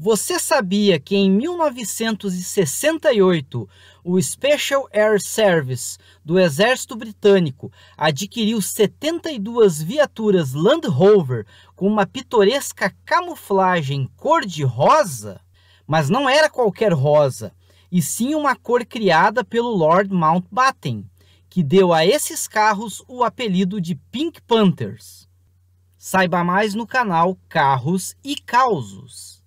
Você sabia que em 1968 o Special Air Service do Exército Britânico adquiriu 72 viaturas Land Rover com uma pitoresca camuflagem cor-de-rosa? Mas não era qualquer rosa, e sim uma cor criada pelo Lord Mountbatten, que deu a esses carros o apelido de Pink Panthers. Saiba mais no canal Carros e Causos.